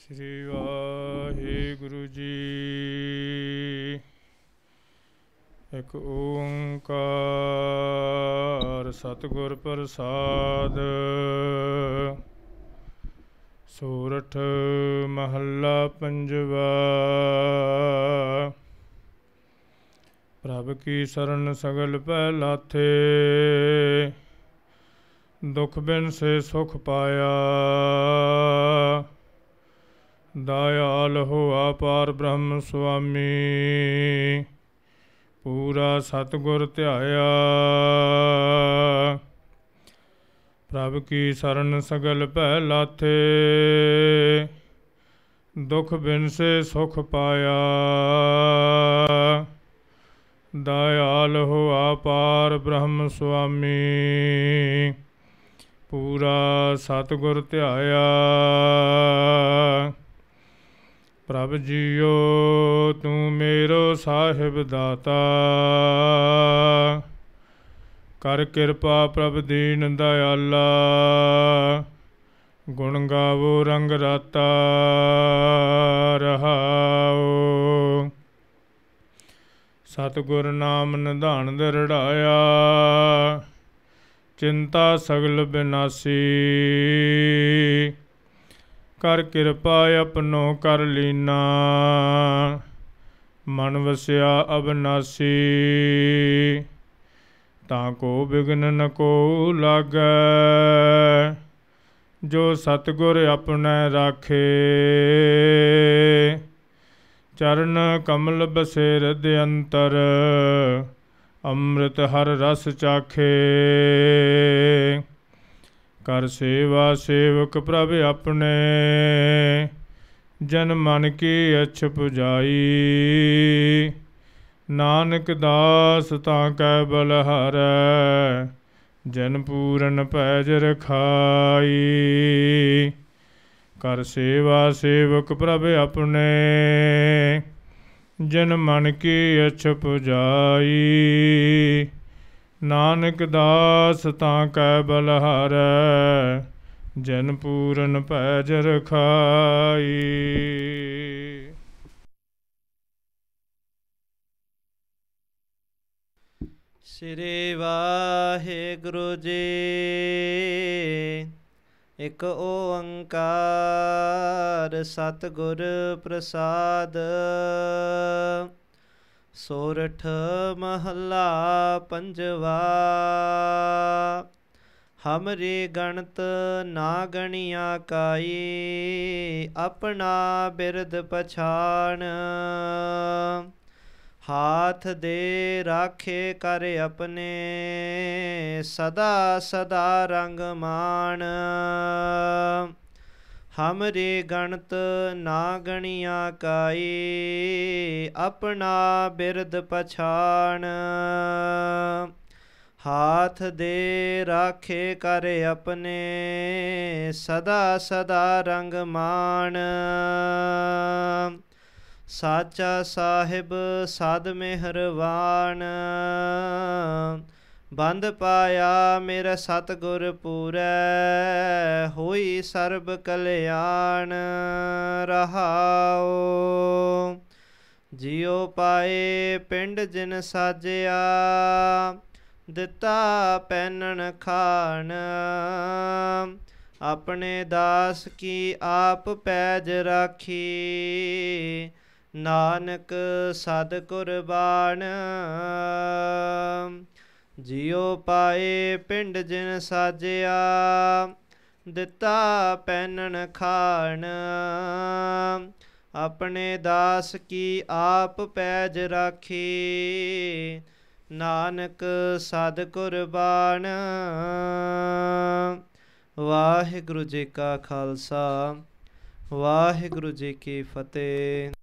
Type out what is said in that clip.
ਸ੍ਰੀ ਵਾਹਿਗੁਰੂ ਜੀ ਇੱਕ ਓੰਕਾਰ ਸਤਿਗੁਰ ਪ੍ਰਸਾਦ ਸੂਰਠ ਮਹੱਲਾ ਪੰਜਵਾ ਪ੍ਰਭ ਕੀ ਸ਼ਰਨ ਸਗਲ ਪੈ ਲਾਥੇ ਦੁਖ ਬਿਨ ਸੇ ਸੁਖ ਪਾਇਆ ਦਇਆਲ ਹੋਆ ਪਾਰ ਬ੍ਰਹਮ ਸੁਆਮੀ ਪੂਰਾ ਸਤਗੁਰ ਧਿਆਇਆ ਪ੍ਰਭ ਕੀ ਸਰਨ ਸਗਲ ਭੈ ਲਾਥੇ ਦੁਖ ਬਿਨਸੇ ਸੁਖ ਪਾਇਆ ਦਇਆਲ ਹੋਆ ਪਾਰ ਬ੍ਰਹਮ ਸੁਆਮੀ ਪੂਰਾ ਸਤਗੁਰ ਧਿਆਇਆ ਪ੍ਰਭ ਜੀਓ ਤੂੰ ਮੇਰੋ ਸਾਹਿਬ ਦਾਤਾ ਕਰ ਕਿਰਪਾ ਪ੍ਰਭ ਦੀਨ ਦਇਆਲਾ ਗੁਣ ਗਾਵੋ ਰੰਗ ਰਾਤਾ ਸਤ ਸਤਗੁਰ ਨਾਮ ਨਿਧਾਨ ਦਰੜਾਇਆ ਚਿੰਤਾ ਸਗਲ ਬਿਨਾਸੀ ਕਰ ਕਿਰਪਾ ਆਪਣੋ ਕਰ ਲੀਨਾ ਮਨ ਵਸਿਆ ਅਬਨਾਸੀ ਤਾਂ ਕੋ ਬਿਗਨ ਨ ਕੋ ਲਾਗੈ ਜੋ ਸਤਗੁਰ ਆਪਣੈ ਰਾਖੇ ਚਰਨ ਕਮਲ ਬਸੇ ਦੇ ਅੰਤਰ ਅੰਮ੍ਰਿਤ ਹਰ ਰਸ ਚਾਖੇ ਕਰ ਸੇਵਾ ਸੇਵਕ ਪ੍ਰਭ ਆਪਣੇ ਜਨ ਮਨ ਕੀ ਅਛ ਪੁਜਾਈ ਨਾਨਕ ਦਾਸ ਤਾਂ ਕੈ ਬਲਹਾਰੈ ਜਨ ਪੂਰਨ ਪੈਜ ਰਖਾਈ ਕਰ ਸੇਵਾ ਸੇਵਕ ਪ੍ਰਭ ਆਪਣੇ ਜਨ ਮਨ ਕੀ ਅਛ ਪੁਜਾਈ ਨਾਨਕ ਦਾਸ ਤਾਂ ਕੈ ਬਲਹਾਰੈ ਜਨ ਪੂਰਨ ਪੈ ਜਰ ਖਾਈ ਸ੍ਰੀ ਗੁਰੂ ਜੀ ਇਕ ਓੰਕਾਰ ਸਤਗੁਰ ਪ੍ਰਸਾਦ ਸੋਰਠ ਮਹੱਲਾ ਪੰਜਵਾ ਹਮਰੇ ਗਣਤ ਨਾ ਗਣੀਆਂ ਕਾਈ ਆਪਣਾ ਬਿਰਦ ਪਛਾਣ ਹਾਥ ਦੇ ਰਾਖੇ ਕਰ ਆਪਣੇ ਸਦਾ ਸਦਾ ਰੰਗ ਮਾਣ ਹਮਰੇ ਗਣਤ ਨਾ ਗਣੀਆਂ ਕਾਈ ਆਪਣਾ ਬਿਰਧ ਪਛਾਣ ਹਾਥ ਦੇ ਰਾਖੇ ਕਰ ਆਪਣੇ ਸਦਾ ਸਦਾ ਰੰਗ ਮਾਣ ਸਾਚਾ ਸਾਹਿਬ ਸਾਧ ਮਿਹਰਵਾਨ ਬੰਦ ਪਾਇਆ ਮੇਰਾ ਸਤਗੁਰ ਪੂਰੈ ਹੋਈ ਸਰਬ ਕਲਿਆਣ ਰਹਾਉ ਜਿਉ ਪਾਏ ਪਿੰਡ ਜਿਨ ਸਾਜਿਆ ਦਿੱਤਾ ਪੈਨਣ ਖਾਣ ਆਪਣੇ ਦਾਸ ਕੀ ਆਪ ਪੈਜ ਰਾਖੀ ਨਾਨਕ ਸਦ ਕੁਰਬਾਨ ਜਿਉ ਪਾਏ ਪਿੰਡ ਜਿਨ ਸਾਜਿਆ ਦਿੱਤਾ ਪੈਨਣ ਖਾਣ ਆਪਣੇ ਦਾਸ ਕੀ ਆਪ ਪੈਜ ਰਾਖੀ ਨਾਨਕ ਸਦ ਕੁਰਬਾਨ ਵਾਹਿਗੁਰੂ ਜੀ ਕਾ ਖਾਲਸਾ ਵਾਹਿਗੁਰੂ ਜੀ ਕੀ ਫਤਿਹ